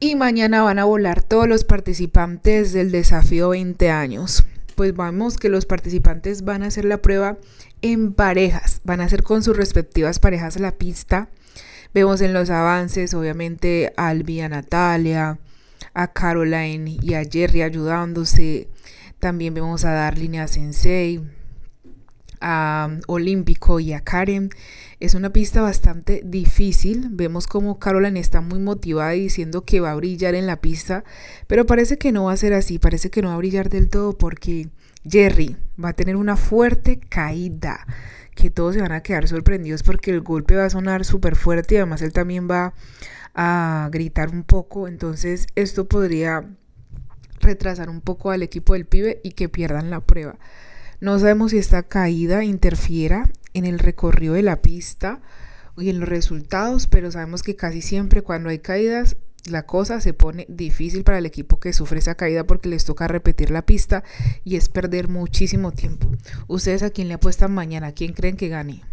y mañana van a volar todos los participantes del desafío 20 años. Pues vamos que los participantes van a hacer la prueba en parejas, van a hacer con sus respectivas parejas la pista. Vemos en los avances, obviamente, a Albi, a Natalia, a Caroline y a Jerry ayudándose. También vemos a Darlene a Sensei a um, Olímpico y a Karen. Es una pista bastante difícil. Vemos como Caroline está muy motivada diciendo que va a brillar en la pista, pero parece que no va a ser así, parece que no va a brillar del todo porque Jerry va a tener una fuerte caída, que todos se van a quedar sorprendidos porque el golpe va a sonar súper fuerte y además él también va a gritar un poco, entonces esto podría retrasar un poco al equipo del pibe y que pierdan la prueba. No sabemos si esta caída interfiera en el recorrido de la pista y en los resultados, pero sabemos que casi siempre cuando hay caídas la cosa se pone difícil para el equipo que sufre esa caída porque les toca repetir la pista y es perder muchísimo tiempo. ¿Ustedes a quién le apuestan mañana? ¿Quién creen que gane?